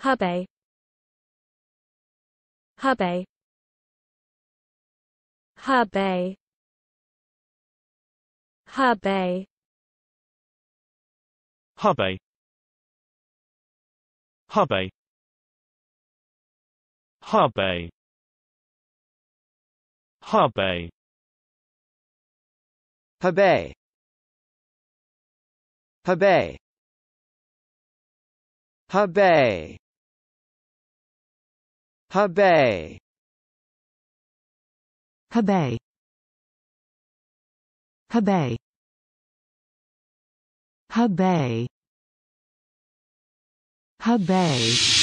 Hubei Hubei Hubei Hubei Hubei Hubei Hubei Hubei Hebei Hebei Hebei Hebei Hebei Hebei Hebei Hebei